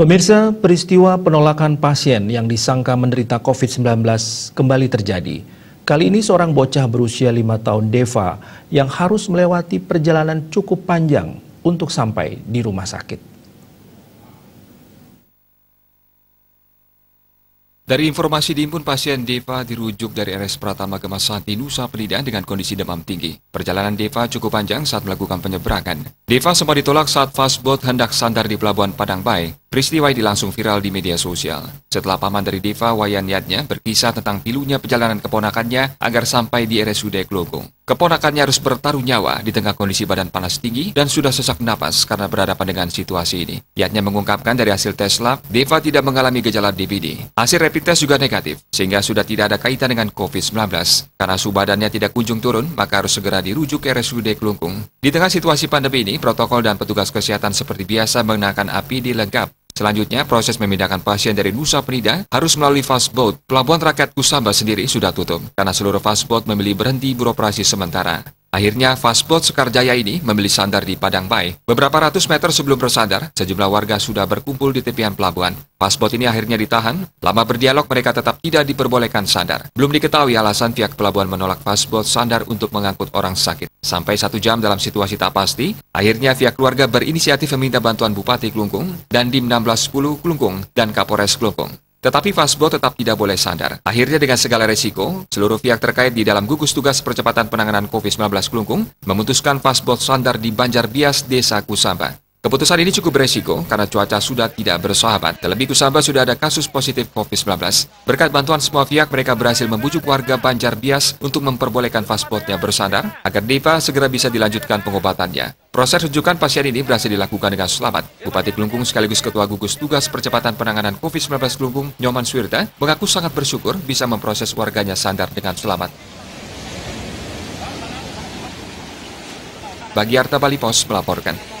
Pemirsa, peristiwa penolakan pasien yang disangka menderita COVID-19 kembali terjadi. Kali ini seorang bocah berusia 5 tahun Deva yang harus melewati perjalanan cukup panjang untuk sampai di rumah sakit. Dari informasi diimpun pasien Deva dirujuk dari RS Pratama Gemas Santi Nusa Penida dengan kondisi demam tinggi. Perjalanan Deva cukup panjang saat melakukan penyeberangan. Deva sempat ditolak saat fast boat hendak sandar di Pelabuhan Padang Bay. Peristiwa ini langsung viral di media sosial. Setelah paman dari Deva, Wayan Yatnya berkisah tentang pilunya perjalanan keponakannya agar sampai di RSUD Klogong. Keponakannya harus bertaruh nyawa di tengah kondisi badan panas tinggi dan sudah sesak napas karena berhadapan dengan situasi ini. Yatnya mengungkapkan dari hasil tes lab, Deva tidak mengalami gejala DBD. Hasil rapid test juga negatif, sehingga sudah tidak ada kaitan dengan COVID-19. Karena suhu badannya tidak kunjung turun, maka harus segera dirujuk ke RSUD Klungkung. Di tengah situasi pandemi ini, protokol dan petugas kesehatan seperti biasa mengenakan APD lengkap Selanjutnya, proses memindahkan pasien dari Nusa Penida harus melalui fast boat. Pelabuhan rakyat Kusamba sendiri sudah tutup, karena seluruh fast boat memilih berhenti beroperasi sementara. Akhirnya, fastboat Sekarjaya ini memilih sandar di Padang Bay. Beberapa ratus meter sebelum bersandar, sejumlah warga sudah berkumpul di tepian pelabuhan. Fastboat ini akhirnya ditahan. Lama berdialog, mereka tetap tidak diperbolehkan sandar. Belum diketahui alasan pihak pelabuhan menolak fastboat sandar untuk mengangkut orang sakit. Sampai satu jam dalam situasi tak pasti, akhirnya pihak keluarga berinisiatif meminta bantuan Bupati Kelungkung dan Dim 1610 Kelungkung dan Kapolres Kelungkung. Tetapi Fasbo tetap tidak boleh sadar. Akhirnya dengan segala resiko, seluruh pihak terkait di dalam gugus tugas percepatan penanganan COVID-19 Kelungkung memutuskan Fasbo sandar di Banjarbias Desa Kusamba. Keputusan ini cukup beresiko karena cuaca sudah tidak bersahabat. Terlebih Kusamba sudah ada kasus positif COVID-19. Berkat bantuan semua pihak, mereka berhasil membujuk warga Banjar Bias untuk memperbolehkan pasportnya bersandar agar Deva segera bisa dilanjutkan pengobatannya. Proses rujukan pasien ini berhasil dilakukan dengan selamat. Bupati Kelungkung sekaligus Ketua Gugus Tugas Percepatan Penanganan COVID-19 Kelungkung, Nyoman Swirta, mengaku sangat bersyukur bisa memproses warganya sandar dengan selamat. Bagi Arta Bali Pos melaporkan.